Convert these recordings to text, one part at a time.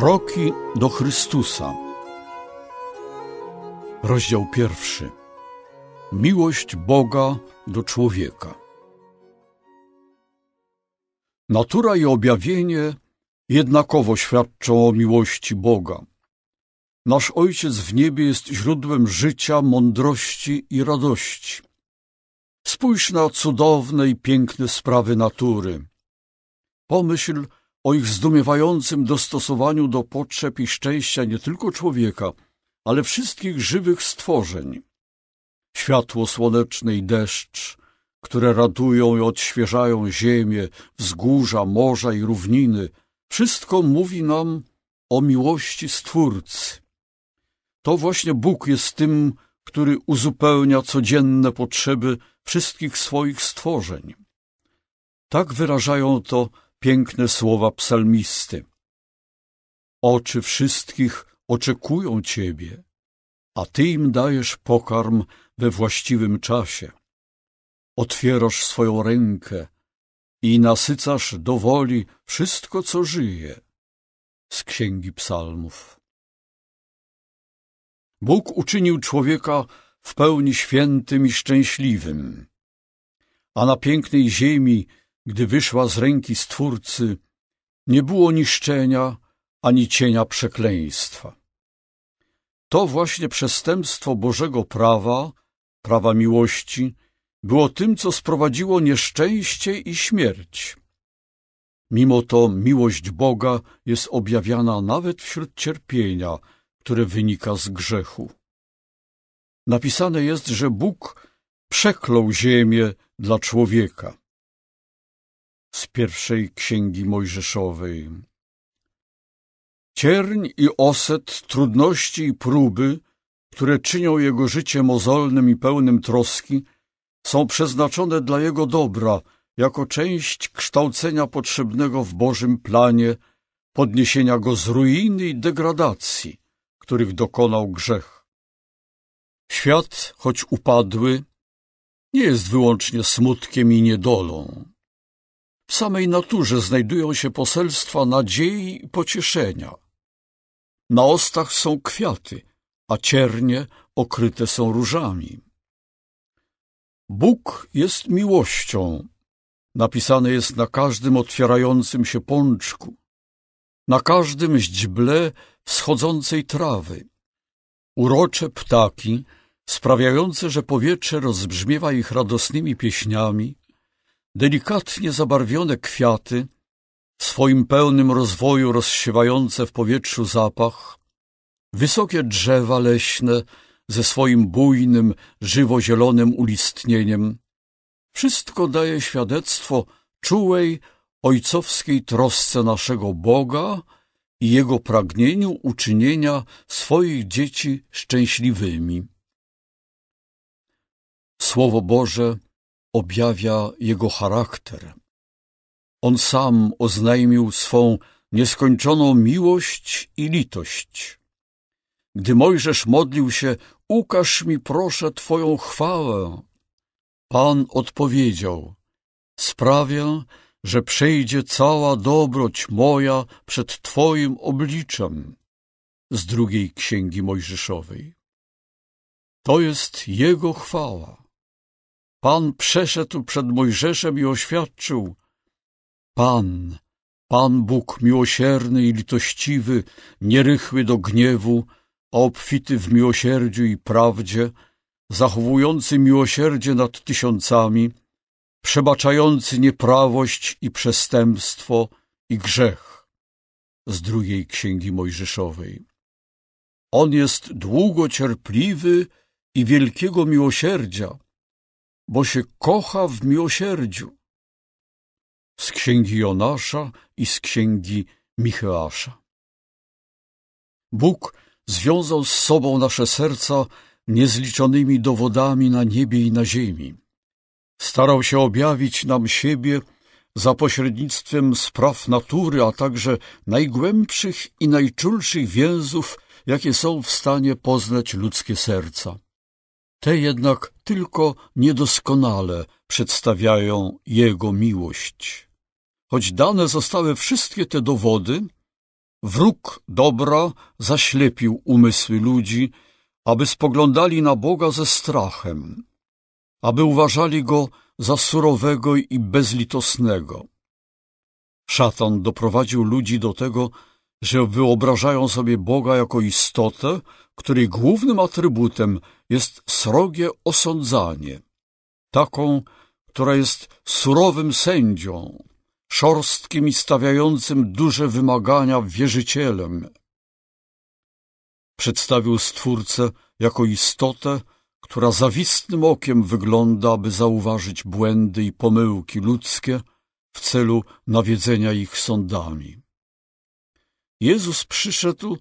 Kroki do Chrystusa. Rozdział pierwszy. Miłość Boga do człowieka. Natura i objawienie jednakowo świadczą o miłości Boga. Nasz Ojciec w niebie jest źródłem życia, mądrości i radości. Spójrz na cudowne i piękne sprawy natury. Pomyśl, o ich zdumiewającym dostosowaniu do potrzeb i szczęścia nie tylko człowieka, ale wszystkich żywych stworzeń. Światło słoneczne i deszcz, które radują i odświeżają ziemię, wzgórza, morza i równiny, wszystko mówi nam o miłości Stwórcy. To właśnie Bóg jest tym, który uzupełnia codzienne potrzeby wszystkich swoich stworzeń. Tak wyrażają to piękne słowa psalmisty. Oczy wszystkich oczekują Ciebie, a Ty im dajesz pokarm we właściwym czasie. Otwierasz swoją rękę i nasycasz do woli wszystko, co żyje. Z Księgi Psalmów Bóg uczynił człowieka w pełni świętym i szczęśliwym, a na pięknej ziemi gdy wyszła z ręki Stwórcy, nie było niszczenia ani cienia przekleństwa. To właśnie przestępstwo Bożego prawa, prawa miłości, było tym, co sprowadziło nieszczęście i śmierć. Mimo to miłość Boga jest objawiana nawet wśród cierpienia, które wynika z grzechu. Napisane jest, że Bóg przeklął ziemię dla człowieka z pierwszej księgi mojżeszowej. Cierń i oset, trudności i próby, które czynią jego życie mozolnym i pełnym troski, są przeznaczone dla jego dobra, jako część kształcenia potrzebnego w Bożym planie, podniesienia go z ruiny i degradacji, których dokonał grzech. Świat, choć upadły, nie jest wyłącznie smutkiem i niedolą. W samej naturze znajdują się poselstwa nadziei i pocieszenia. Na ostach są kwiaty, a ciernie okryte są różami. Bóg jest miłością. Napisane jest na każdym otwierającym się pączku, na każdym źdźble wschodzącej trawy. Urocze ptaki, sprawiające, że powietrze rozbrzmiewa ich radosnymi pieśniami, delikatnie zabarwione kwiaty, w swoim pełnym rozwoju rozsiewające w powietrzu zapach, wysokie drzewa leśne ze swoim bujnym, żywozielonym ulistnieniem. Wszystko daje świadectwo czułej, ojcowskiej trosce naszego Boga i Jego pragnieniu uczynienia swoich dzieci szczęśliwymi. Słowo Boże objawia jego charakter. On sam oznajmił swą nieskończoną miłość i litość. Gdy Mojżesz modlił się, ukaż mi proszę Twoją chwałę, Pan odpowiedział, sprawię, że przejdzie cała dobroć moja przed Twoim obliczem. Z drugiej księgi Mojżeszowej. To jest Jego chwała. Pan przeszedł przed Mojżeszem i oświadczył Pan, Pan Bóg miłosierny i litościwy, nierychły do gniewu, obfity w miłosierdziu i prawdzie, zachowujący miłosierdzie nad tysiącami, przebaczający nieprawość i przestępstwo i grzech. Z drugiej księgi Mojżeszowej. On jest długo cierpliwy i wielkiego miłosierdzia, bo się kocha w miłosierdziu. Z księgi Jonasza i z księgi Micheasza. Bóg związał z sobą nasze serca niezliczonymi dowodami na niebie i na ziemi. Starał się objawić nam siebie za pośrednictwem spraw natury, a także najgłębszych i najczulszych więzów, jakie są w stanie poznać ludzkie serca. Te jednak tylko niedoskonale przedstawiają Jego miłość. Choć dane zostały wszystkie te dowody, wróg dobra zaślepił umysły ludzi, aby spoglądali na Boga ze strachem, aby uważali Go za surowego i bezlitosnego. Szatan doprowadził ludzi do tego, że wyobrażają sobie Boga jako istotę, której głównym atrybutem jest srogie osądzanie, taką, która jest surowym sędzią, szorstkim i stawiającym duże wymagania wierzycielem. Przedstawił Stwórcę jako istotę, która zawistnym okiem wygląda, aby zauważyć błędy i pomyłki ludzkie w celu nawiedzenia ich sądami. Jezus przyszedł,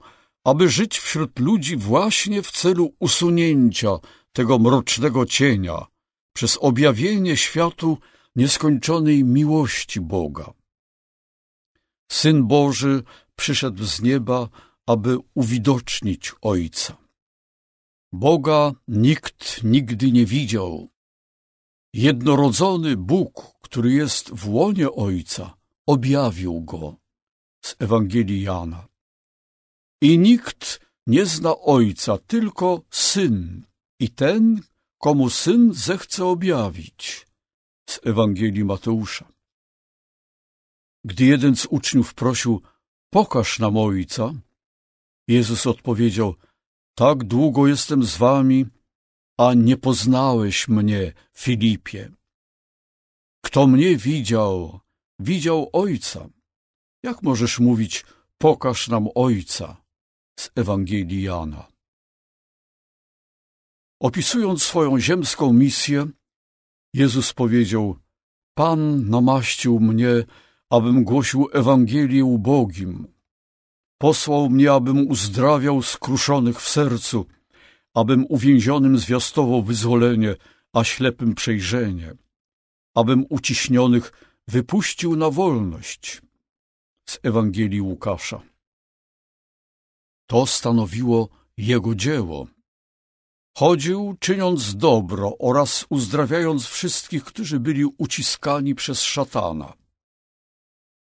aby żyć wśród ludzi właśnie w celu usunięcia tego mrocznego cienia przez objawienie światu nieskończonej miłości Boga. Syn Boży przyszedł z nieba, aby uwidocznić Ojca. Boga nikt nigdy nie widział. Jednorodzony Bóg, który jest w łonie Ojca, objawił Go z Ewangelii Jana. I nikt nie zna Ojca, tylko Syn i ten, komu Syn zechce objawić. Z Ewangelii Mateusza. Gdy jeden z uczniów prosił, pokaż nam Ojca, Jezus odpowiedział, tak długo jestem z wami, a nie poznałeś mnie, Filipie. Kto mnie widział, widział Ojca. Jak możesz mówić, pokaż nam Ojca? z Ewangelii Jana. Opisując swoją ziemską misję, Jezus powiedział: Pan namaścił mnie, abym głosił Ewangelię ubogim. Posłał mnie, abym uzdrawiał skruszonych w sercu, abym uwięzionym zwiastował wyzwolenie, a ślepym przejrzenie, abym uciśnionych wypuścił na wolność. Z Ewangelii Łukasza. To stanowiło jego dzieło. Chodził, czyniąc dobro oraz uzdrawiając wszystkich, którzy byli uciskani przez szatana.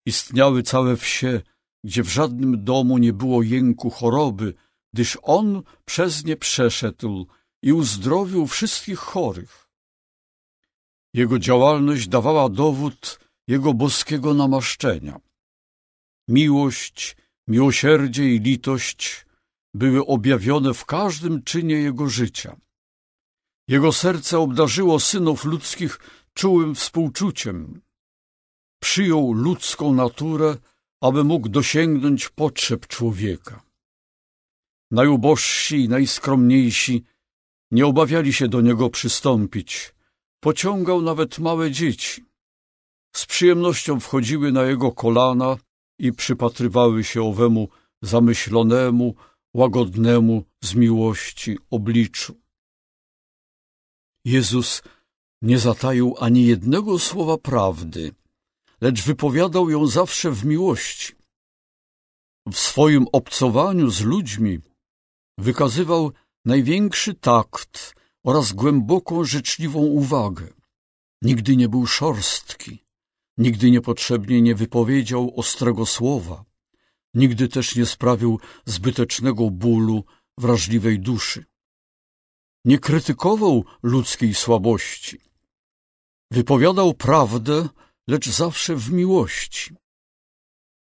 Istniały całe wsie, gdzie w żadnym domu nie było jęku choroby, gdyż on przez nie przeszedł i uzdrowił wszystkich chorych. Jego działalność dawała dowód jego boskiego namaszczenia. Miłość Miłosierdzie i litość były objawione w każdym czynie Jego życia. Jego serce obdarzyło synów ludzkich czułym współczuciem. Przyjął ludzką naturę, aby mógł dosięgnąć potrzeb człowieka. Najubożsi i najskromniejsi nie obawiali się do niego przystąpić. Pociągał nawet małe dzieci. Z przyjemnością wchodziły na jego kolana i przypatrywały się owemu zamyślonemu, łagodnemu z miłości obliczu. Jezus nie zataił ani jednego słowa prawdy, lecz wypowiadał ją zawsze w miłości. W swoim obcowaniu z ludźmi wykazywał największy takt oraz głęboką, życzliwą uwagę. Nigdy nie był szorstki, Nigdy niepotrzebnie nie wypowiedział ostrego słowa, nigdy też nie sprawił zbytecznego bólu wrażliwej duszy. Nie krytykował ludzkiej słabości. Wypowiadał prawdę, lecz zawsze w miłości.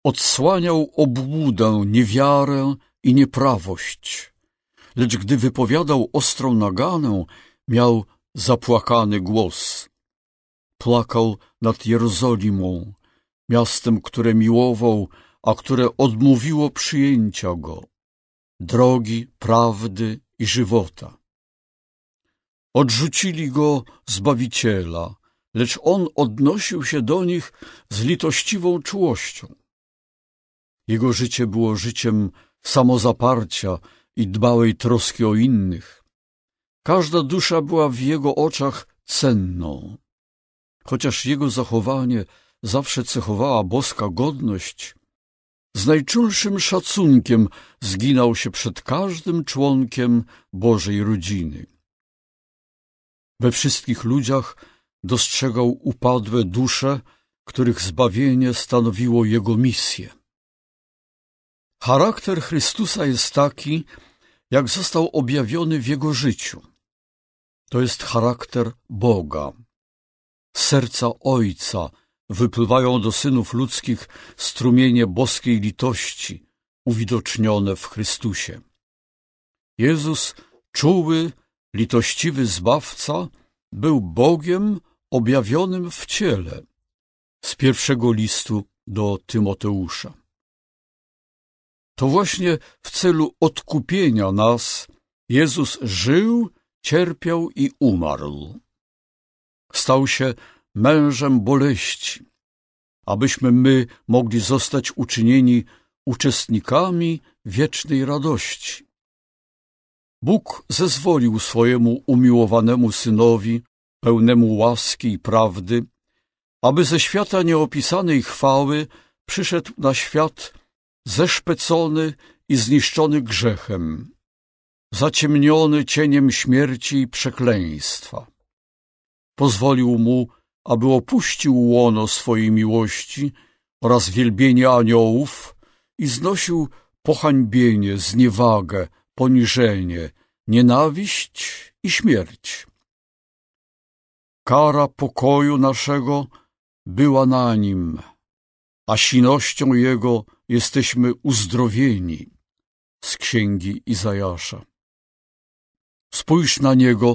Odsłaniał obłudę, niewiarę i nieprawość, lecz gdy wypowiadał ostrą naganę, miał zapłakany głos płakał nad Jerozolimą, miastem, które miłował, a które odmówiło przyjęcia go, drogi, prawdy i żywota. Odrzucili go Zbawiciela, lecz on odnosił się do nich z litościwą czułością. Jego życie było życiem samozaparcia i dbałej troski o innych. Każda dusza była w jego oczach cenną. Chociaż jego zachowanie zawsze cechowała boska godność, z najczulszym szacunkiem zginał się przed każdym członkiem Bożej rodziny. We wszystkich ludziach dostrzegał upadłe dusze, których zbawienie stanowiło jego misję. Charakter Chrystusa jest taki, jak został objawiony w jego życiu. To jest charakter Boga serca Ojca wypływają do synów ludzkich strumienie boskiej litości uwidocznione w Chrystusie. Jezus, czuły, litościwy Zbawca, był Bogiem objawionym w ciele z pierwszego listu do Tymoteusza. To właśnie w celu odkupienia nas Jezus żył, cierpiał i umarł. Stał się mężem boleści, abyśmy my mogli zostać uczynieni uczestnikami wiecznej radości. Bóg zezwolił swojemu umiłowanemu synowi, pełnemu łaski i prawdy, aby ze świata nieopisanej chwały przyszedł na świat zeszpecony i zniszczony grzechem, zaciemniony cieniem śmierci i przekleństwa pozwolił mu, aby opuścił łono swojej miłości oraz wielbienie aniołów i znosił pohańbienie, zniewagę, poniżenie, nienawiść i śmierć. Kara pokoju naszego była na nim, a sinością jego jesteśmy uzdrowieni z księgi Izajasza. Spójrz na niego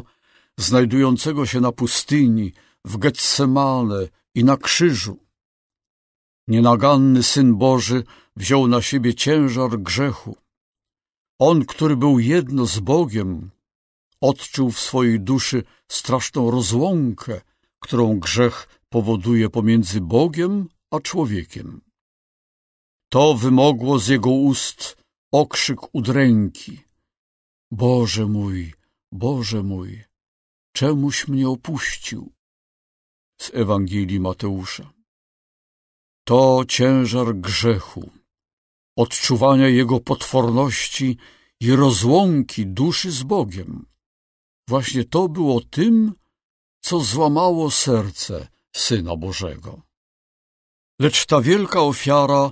znajdującego się na pustyni, w Getsemane i na krzyżu. Nienaganny Syn Boży wziął na siebie ciężar grzechu. On, który był jedno z Bogiem, odczuł w swojej duszy straszną rozłąkę, którą grzech powoduje pomiędzy Bogiem a człowiekiem. To wymogło z jego ust okrzyk udręki. Boże mój, Boże mój, czemuś mnie opuścił. Z Ewangelii Mateusza. To ciężar grzechu, odczuwania jego potworności i rozłąki duszy z Bogiem. Właśnie to było tym, co złamało serce Syna Bożego. Lecz ta wielka ofiara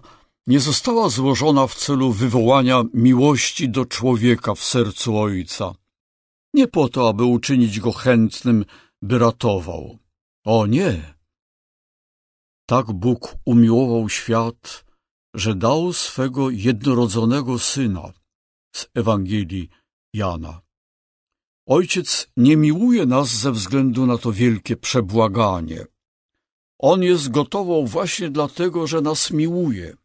nie została złożona w celu wywołania miłości do człowieka w sercu Ojca – nie po to, aby uczynić go chętnym, by ratował. O nie! Tak Bóg umiłował świat, że dał swego jednorodzonego Syna z Ewangelii Jana. Ojciec nie miłuje nas ze względu na to wielkie przebłaganie. On jest gotował właśnie dlatego, że nas miłuje.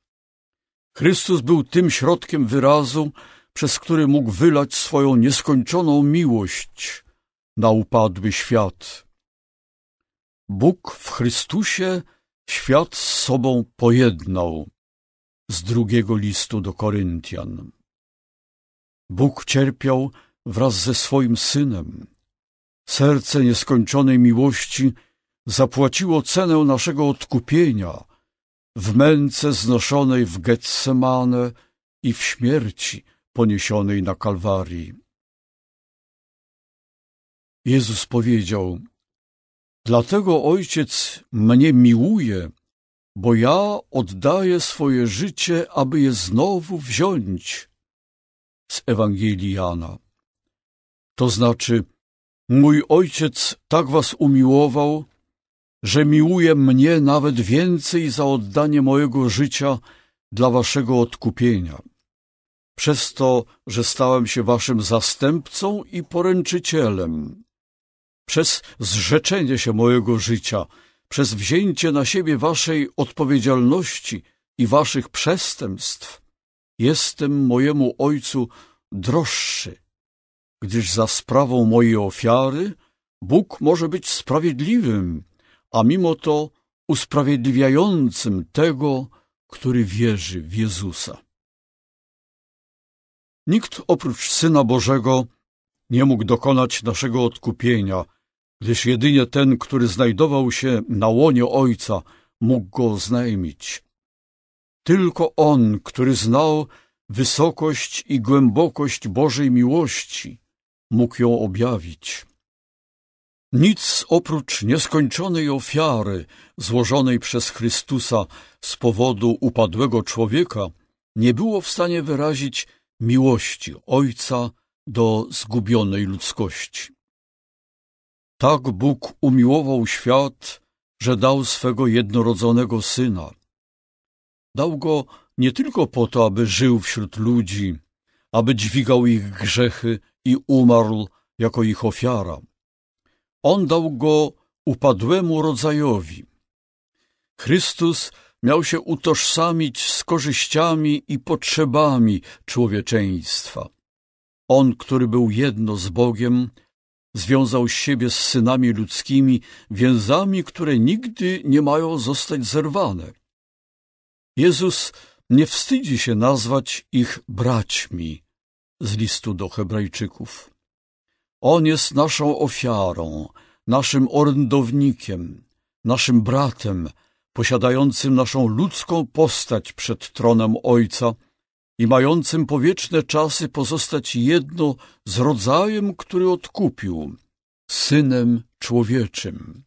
Chrystus był tym środkiem wyrazu, przez który mógł wylać swoją nieskończoną miłość na upadły świat. Bóg w Chrystusie świat z sobą pojednał z drugiego listu do Koryntian. Bóg cierpiał wraz ze swoim Synem. Serce nieskończonej miłości zapłaciło cenę naszego odkupienia w męce znoszonej w Getsemane i w śmierci, poniesionej na Kalwarii. Jezus powiedział, Dlatego Ojciec mnie miłuje, bo ja oddaję swoje życie, aby je znowu wziąć. Z Ewangelii Jana. To znaczy, mój Ojciec tak was umiłował, że miłuje mnie nawet więcej za oddanie mojego życia dla waszego odkupienia przez to, że stałem się waszym zastępcą i poręczycielem, przez zrzeczenie się mojego życia, przez wzięcie na siebie waszej odpowiedzialności i waszych przestępstw, jestem mojemu Ojcu droższy, gdyż za sprawą mojej ofiary Bóg może być sprawiedliwym, a mimo to usprawiedliwiającym tego, który wierzy w Jezusa. Nikt oprócz Syna Bożego nie mógł dokonać naszego odkupienia, gdyż jedynie ten, który znajdował się na łonie Ojca, mógł go oznajmić. Tylko On, który znał wysokość i głębokość Bożej miłości, mógł ją objawić. Nic oprócz nieskończonej ofiary złożonej przez Chrystusa z powodu upadłego człowieka nie było w stanie wyrazić miłości Ojca do zgubionej ludzkości. Tak Bóg umiłował świat, że dał swego jednorodzonego Syna. Dał go nie tylko po to, aby żył wśród ludzi, aby dźwigał ich grzechy i umarł jako ich ofiara. On dał go upadłemu rodzajowi. Chrystus miał się utożsamić z korzyściami i potrzebami człowieczeństwa. On, który był jedno z Bogiem, związał siebie z synami ludzkimi więzami, które nigdy nie mają zostać zerwane. Jezus nie wstydzi się nazwać ich braćmi z listu do Hebrajczyków. On jest naszą ofiarą, naszym orędownikiem, naszym bratem, posiadającym naszą ludzką postać przed tronem Ojca i mającym powieczne czasy pozostać jedno z rodzajem, który odkupił, Synem Człowieczym.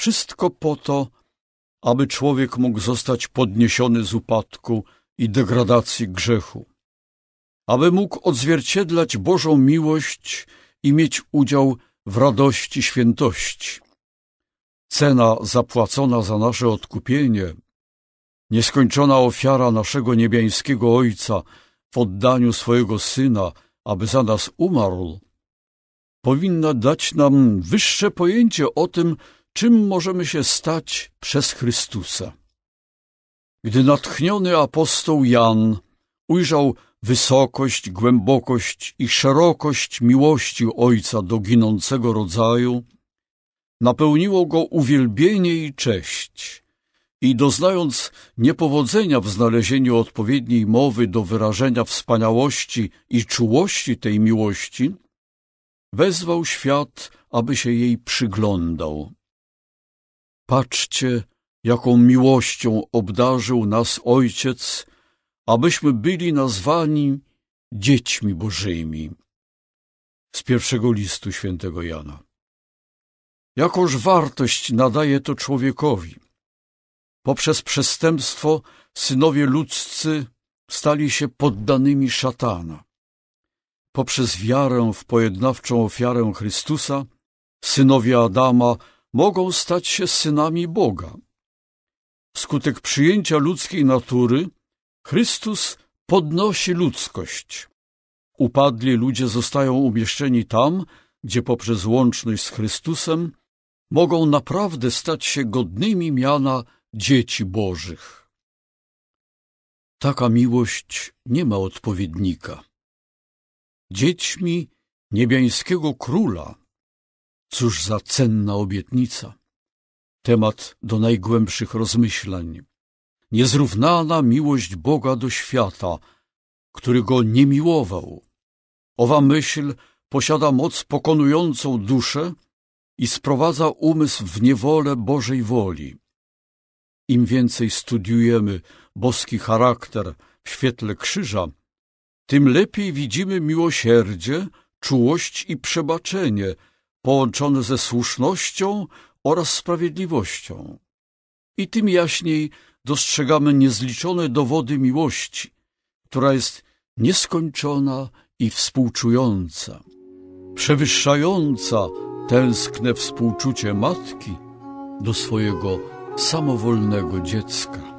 Wszystko po to, aby człowiek mógł zostać podniesiony z upadku i degradacji grzechu, aby mógł odzwierciedlać Bożą miłość i mieć udział w radości świętości. Cena zapłacona za nasze odkupienie, nieskończona ofiara naszego niebiańskiego Ojca w oddaniu swojego Syna, aby za nas umarł, powinna dać nam wyższe pojęcie o tym, czym możemy się stać przez Chrystusa. Gdy natchniony apostoł Jan ujrzał wysokość, głębokość i szerokość miłości Ojca do ginącego rodzaju, Napełniło go uwielbienie i cześć. I doznając niepowodzenia w znalezieniu odpowiedniej mowy do wyrażenia wspaniałości i czułości tej miłości, wezwał świat, aby się jej przyglądał. Patrzcie, jaką miłością obdarzył nas Ojciec, abyśmy byli nazwani dziećmi Bożymi. Z pierwszego listu świętego Jana. Jakąż wartość nadaje to człowiekowi? Poprzez przestępstwo synowie ludzcy stali się poddanymi szatana. Poprzez wiarę w pojednawczą ofiarę Chrystusa synowie Adama mogą stać się synami Boga. Wskutek przyjęcia ludzkiej natury Chrystus podnosi ludzkość. Upadli ludzie zostają umieszczeni tam, gdzie poprzez łączność z Chrystusem mogą naprawdę stać się godnymi miana dzieci Bożych. Taka miłość nie ma odpowiednika. Dziećmi niebiańskiego króla. Cóż za cenna obietnica. Temat do najgłębszych rozmyślań. Niezrównana miłość Boga do świata, który go nie miłował. Owa myśl posiada moc pokonującą duszę, i sprowadza umysł w niewolę Bożej woli. Im więcej studiujemy boski charakter w świetle krzyża, tym lepiej widzimy miłosierdzie, czułość i przebaczenie połączone ze słusznością oraz sprawiedliwością. I tym jaśniej dostrzegamy niezliczone dowody miłości, która jest nieskończona i współczująca, przewyższająca tęskne współczucie matki do swojego samowolnego dziecka.